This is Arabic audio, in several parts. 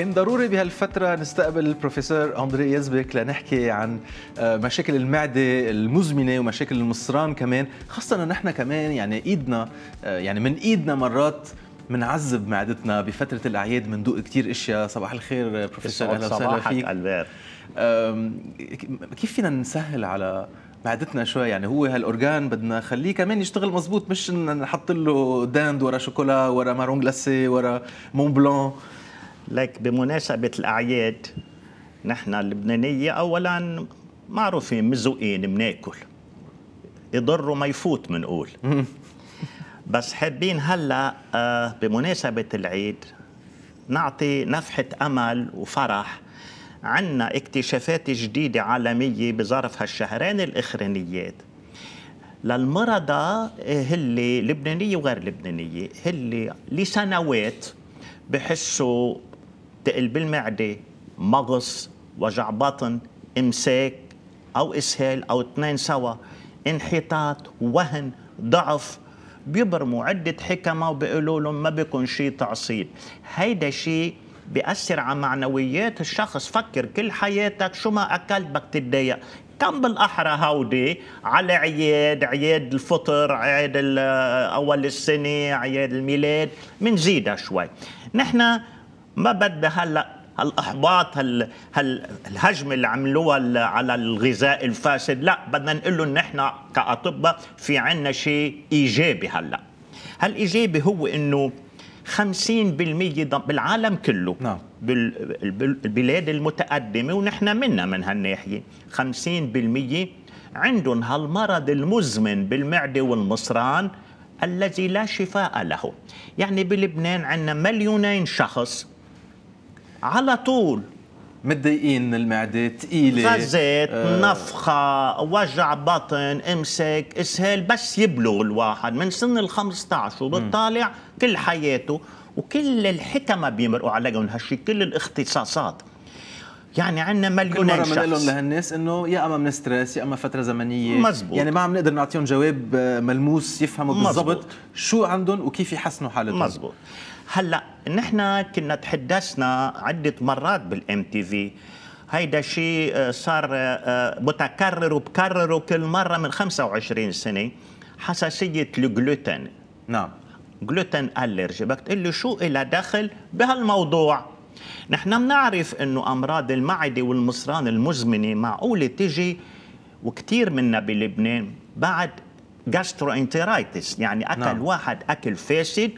كان ضروري بهالفترة نستقبل البروفيسور أندري يزبك لنحكي عن آه، مشاكل المعدة المزمنة ومشاكل المصران كمان خاصة نحن كمان يعني إيدنا آه، يعني من إيدنا مرات منعذب معدتنا بفترة الأعياد بندوق كتير أشياء صباح الخير آه، بروفيسور أهلا وسهلا فيك ألبير. كيف فينا نسهل على معدتنا شوي يعني هو هالاورجان بدنا نخليه كمان يشتغل مزبوط مش نحط له داند ورا شوكولا ورا مارون غلاسي ورا مون بلان لك بمناسبة الأعياد نحن اللبنانية أولا معروفين مزوقين بناكل يضر ما يفوت منقول بس حابين هلا آه، بمناسبة العيد نعطي نفحة أمل وفرح عنا اكتشافات جديدة عالمية بظرف هالشهرين الإخرانيات للمرضى اللي آه، لبنانية وغير لبنانية اللي لسنوات بحسوا تقل بالمعدة مغص وجع بطن امساك او اسهال او اثنين سوا انحطاط وهن ضعف بيبرموا عدة حكمة وبيقولوا لهم ما بيكون شيء تعصيب هيدا شيء بيأثر على معنويات الشخص فكر كل حياتك شو ما أكلت بدك تتضايق كم بالاحرى هودي على عياد عياد الفطر عياد اول السنه عياد الميلاد منزيدها شوي نحن ما بدها هلا هالاحباط هال هالهجمه اللي عملوها على الغذاء الفاسد لا بدنا نقول لهم نحن كاطباء في عنا شيء ايجابي هلا هالايجابي هو انه 50% بالعالم كله نعم. بالبلاد المتقدمه ونحن منا من هالناحيه 50% عندهم هالمرض المزمن بالمعده والمصران الذي لا شفاء له يعني بلبنان عندنا مليونين شخص على طول متضايقين من المعده تقيلة غازات آه. نفخه وجع بطن امساك اسهال بس يبلغ الواحد من سن ال 15 وبتطالع كل حياته وكل الحكمه بيمرقوا عليها من هالشيء كل الاختصاصات يعني عندنا مليونين شخص بنقول لهم لهالناس انه يا اما من ستريس يا اما فتره زمنيه مزبوط. يعني ما عم نقدر نعطيهم جواب آه، ملموس يفهموا بالضبط شو عندهم وكيف يحسنوا حالتهم مزبوط هلا نحن كنا تحدثنا عده مرات بالام تي في هيدا شيء آه، صار آه، متكرر وبكرره كل مره من 25 سنه حساسيه الجلوتين نعم جلوتين الرجي بدك تقول له شو إلى دخل بهالموضوع نحن بنعرف انه امراض المعده والمصران المزمنه معقوله تيجي وكثير منا بلبنان بعد جاسترو انترايتس يعني اكل نعم. واحد اكل فاسد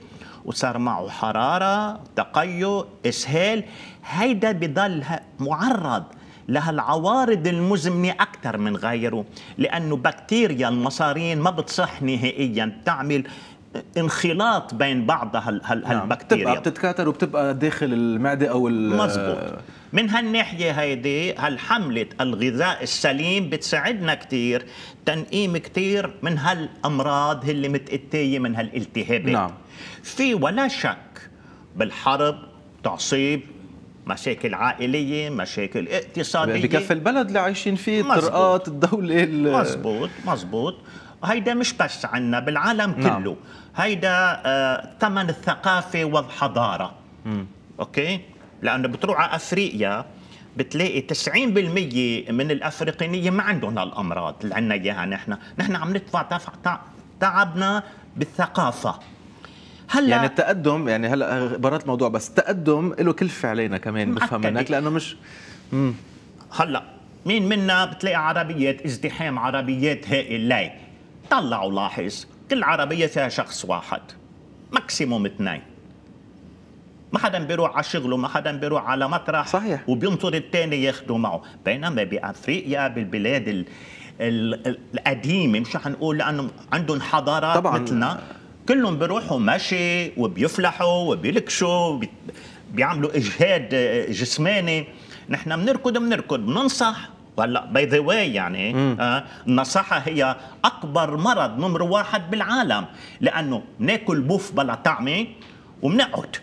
وصار معه حراره تقيؤ اسهال هيدا بضل معرض لهالعوارض المزمنة أكثر من غيره لأنه بكتيريا المصارين ما بتصح نهائيا بتعمل انخلاط بين بعضها هالبكتيريا نعم. بتبقى بتتكاثر وبتبقى داخل المعده او مزبوط من هالناحيه هيدي هالحمله الغذاء السليم بتساعدنا كثير تنقيم كثير من هالامراض اللي متاتيه من هالالتهابات نعم. في ولا شك بالحرب تعصيب مشاكل عائلية مشاكل اقتصادية بكف البلد اللي عايشين فيه طرقات الدولة مزبوط مزبوط هيدا مش بس عنا بالعالم نعم. كله هيدا هيدا آه، ثمن الثقافه والحضاره مم. اوكي لانه بتروح على افريقيا بتلاقي 90% من الافريقيين ما عندهم هالامراض اللي عندنا اياها نحن، نحن عم ندفع تعبنا بالثقافه هلا يعني التقدم يعني هلا برات الموضوع بس التقدم له كلفه علينا كمان بفهم منك لانه مش مم. هلا مين منا بتلاقي عربيات ازدحام عربيات هائل لا طلع ولاحظ كل عربية فيها شخص واحد ماكسيموم اثنين ما حدا بيروح على شغله ما حدا بيروح على مطرح صحيح وبينطر الثاني ياخده معه بينما بافريقيا بالبلاد ال ال القديمه مش حنقول لانه عندهم حضارات طبعاً. مثلنا كلهم بيروحوا مشي وبيفلحوا وبيلكشوا بيعملوا اجهاد جسماني نحن بنركض بنركض بننصح وهلا باي ذا واي يعني آه النصحه هي اكبر مرض نمر واحد بالعالم لانه ناكل بوف بلا طعمه وبنقعد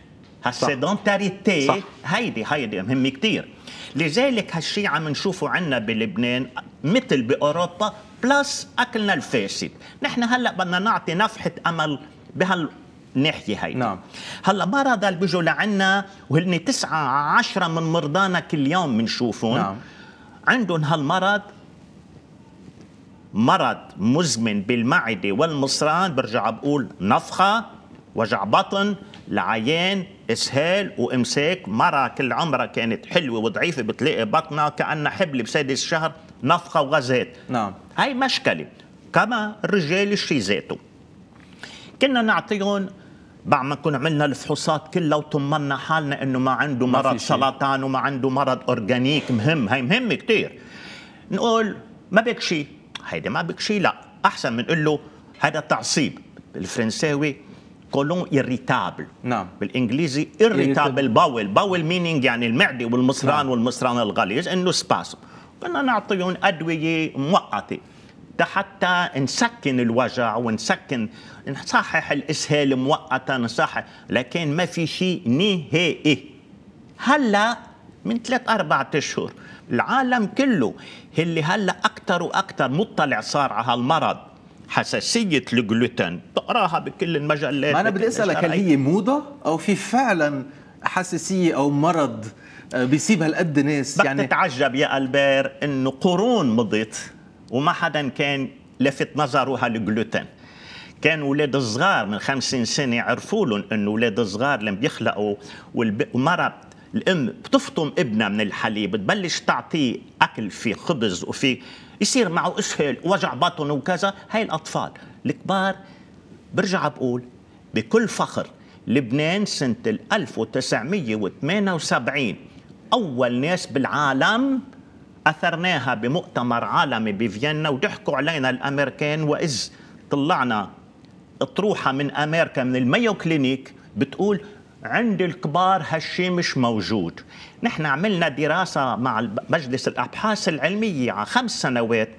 هالسيدونتاريتي هيدي هيدي مهمه كثير لذلك هالشيء عم نشوفه عنا بلبنان مثل باوروبا بلس اكلنا الفاسد نحن هلا بدنا نعطي نفحه امل بهال ناحية هاي نعم هلا مرضى اللي بيجوا لعنا وهن تسعة عشرة من مرضانا كل يوم بنشوفهم نعم عندهم هالمرض مرض مزمن بالمعدة والمصران برجع بقول نفخة وجع بطن لعيان اسهال وامساك مرة كل عمرها كانت حلوة وضعيفة بتلاقي بطنها كأنها حبل بسادس شهر نفخة وغازات نعم هاي مشكلة كما الرجال الشي ذاته كنا نعطيهم بعد ما كنا عملنا الفحوصات كلها وطمنا حالنا انه ما عنده مرض ما سرطان وما عنده مرض اورجانيك مهم هي مهمه كثير نقول ما بك شيء هيدي ما بك شيء لا احسن من نقول له هذا تعصيب بالفرنساوي كولون اريتابل نعم بالانجليزي اريتابل باول باول مينينج يعني المعده والمصران نعم. والمصران الغليظ انه سباسم بدنا نعطيهم ادويه مؤقته حتى نسكن الوجع ونسكن نصحح الاسهال مؤقتا نصحح لكن ما في شيء نهائي هلا من ثلاث أربعة أشهر العالم كله اللي هلا أكثر وأكثر مطلع صار على هالمرض حساسية الجلوتين تقراها بكل المجلات ما أنا بدي أسألك هل هي موضة أو في فعلا حساسية أو مرض آه، بيصيب هالقد ناس يعني بتتعجب يا ألبير إنه قرون مضت وما حدا كان لفت نظرها هالجلوتين كان ولاد الصغار من 50 سنه عرفوا لهم انه ولاد الصغار لما بيخلقوا والمرأة الام بتفطم ابنها من الحليب بتبلش تعطيه اكل في خبز وفي يصير معه اسهال وجع بطن وكذا هاي الاطفال الكبار برجع بقول بكل فخر لبنان سنه 1978 اول ناس بالعالم أثرناها بمؤتمر عالمي بفيينا وضحكوا علينا الأمريكان وإذ طلعنا أطروحة من أمريكا من الميو كلينيك بتقول عند الكبار هالشي مش موجود نحن عملنا دراسة مع مجلس الأبحاث العلمية على خمس سنوات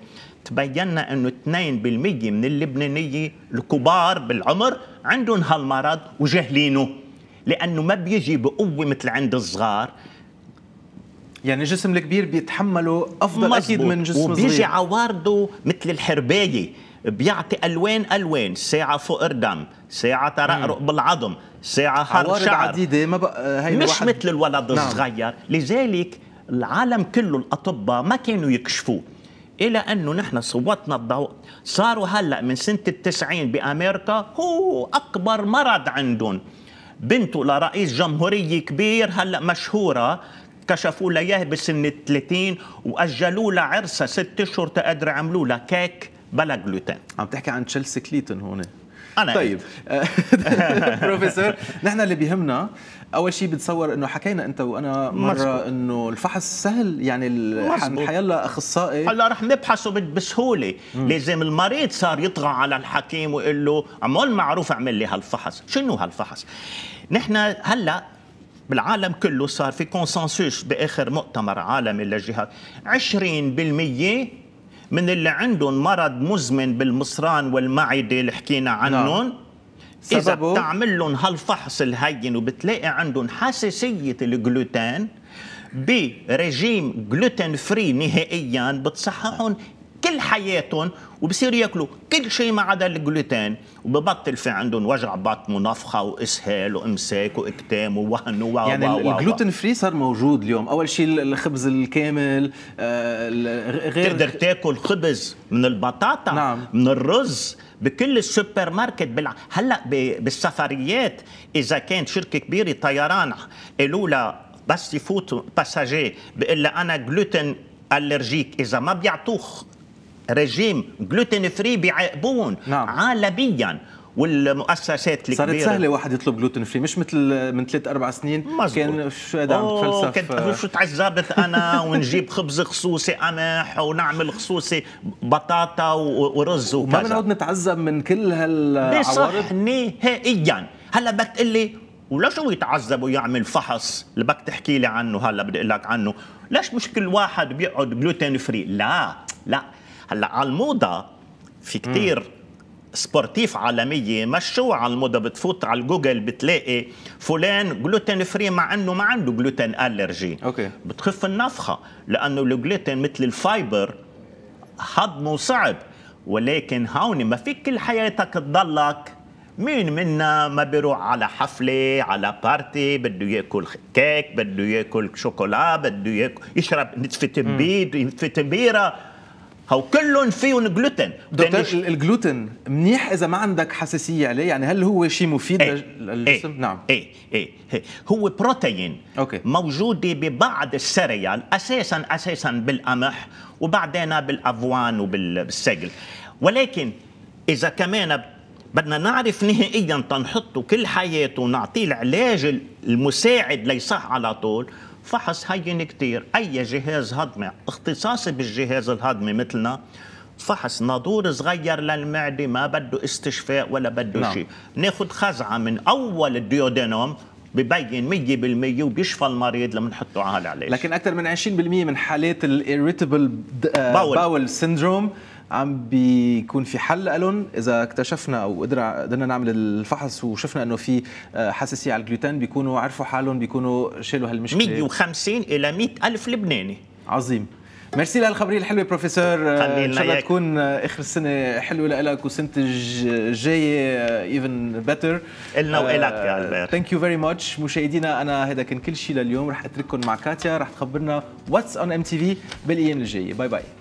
تبينا انه 2% من اللبنانيه الكبار بالعمر عندهم هالمرض وجاهلينه لانه ما بيجي بقوه مثل عند الصغار يعني جسم الكبير بيتحمله افضل مزبوط. اكيد من جسم صغير وبيجي عوارضه مثل الحربايه بيعطي الوان الوان ساعه فقر دم ساعه ترقرق بالعظم ساعه حرق شعر عديده ما بق... هي مش الواحد... مثل الولد نعم. الصغير لذلك العالم كله الاطباء ما كانوا يكشفوه الى انه نحن صوتنا الضوء صاروا هلا من سنه التسعين بامريكا هو اكبر مرض عندهم بنته لرئيس جمهوريه كبير هلا مشهوره كشفوا له اياه بسن 30 واجلوا له عرسها ست اشهر تقدر عملوا له كيك بلا جلوتين عم تحكي عن تشيلسي كليتون هون أنا طيب إيه. بروفيسور نحن اللي بيهمنا اول شيء بتصور انه حكينا انت وانا مره انه الفحص سهل يعني حيلا اخصائي هلا رح نبحثه بسهوله لازم المريض صار يطغى على الحكيم ويقول له عمول معروف اعمل لي هالفحص شنو هالفحص نحن هلا بالعالم كله صار في كونسنسوس باخر مؤتمر عالمي للجهاد 20% من اللي عندهم مرض مزمن بالمصران والمعده اللي حكينا نعم. عنهم نعم. اذا بتعمل لهم هالفحص الهين وبتلاقي عندهم حساسيه الجلوتين برجيم جلوتين فري نهائيا بتصححهم كل حياتهم وبصيروا ياكلوا كل شيء ما عدا الجلوتين وببطل في عندهم وجع بطن ونفخه واسهال وامساك واكتام ووهن و يعني و الجلوتين فري صار موجود اليوم اول شيء الخبز الكامل آه، غير تقدر تاكل خبز من البطاطا نعم. من الرز بكل السوبر ماركت بالع... هلا بالسفريات اذا كانت شركه كبيره طيران قالوا لها بس يفوت باساجي بقول انا جلوتين الرجيك اذا ما بيعطوه ريجيم جلوتين فري بيعاقبون نعم. عالميا والمؤسسات الكبيره صارت سهله واحد يطلب جلوتين فري مش مثل من ثلاث اربع سنين مزبوط. كان شو هذا عم تفلسف كنت شو تعذبت انا ونجيب خبز خصوصي قمح ونعمل خصوصي بطاطا ورز وكذا ما بنعود نتعذب من كل هالعوارض نهائيا هلا بدك تقول لي ولا شو يتعذب ويعمل فحص اللي بدك تحكي لي عنه هلا بدي اقول لك عنه ليش مش كل واحد بيقعد جلوتين فري لا لا هلا على الموضه في كثير سبورتيف عالمية مشوا على الموضة بتفوت على الجوجل بتلاقي فلان جلوتين فري مع انه ما عنده جلوتين الرجي اوكي بتخف النفخة لانه الجلوتين مثل الفايبر هضمه صعب ولكن هون ما فيك كل حياتك تضلك مين منا ما بيروح على حفلة على بارتي بده ياكل كيك بده ياكل شوكولا بده ياكل يشرب نتفة بيض نتفة بيرة هو كلهم فيهم جلوتين دكتور الجلوتين منيح اذا ما عندك حساسيه عليه يعني هل هو شيء مفيد ايه للجسم ايه نعم ايه ايه, إيه. هو بروتين أوكي. موجوده ببعض السريال اساسا اساسا بالقمح وبعدين بالافوان وبالسجل ولكن اذا كمان بدنا نعرف نهائيا تنحطه كل حياته ونعطيه العلاج المساعد ليصح على طول فحص هين كثير اي جهاز هضمي اختصاصي بالجهاز الهضمي مثلنا فحص نادور صغير للمعده ما بده استشفاء ولا بده نعم. شيء ناخذ خزعه من اول الديودينوم ببين 100% وبيشفى المريض لما نحطه على العلاج لكن اكثر من 20% من حالات الايريتابل آه، باول, باول سيندروم عم بيكون في حل لهم اذا اكتشفنا او قدرنا قدرنا نعمل الفحص وشفنا انه في آه، حساسيه على الجلوتين بيكونوا عرفوا حالهم بيكونوا شالوا هالمشكله 150 الى 100 الف لبناني عظيم ميرسي لهالخبريه الحلوه بروفيسور آه، ان شاء الله تكون آه، اخر السنه حلوه لك وسنه الجايه ايفن بيتر النا والك يا البير ثانك يو فيري ماتش مشاهدينا انا هذا كان كل شيء لليوم رح اترككم مع كاتيا رح تخبرنا واتس اون ام تي في بالايام الجايه باي باي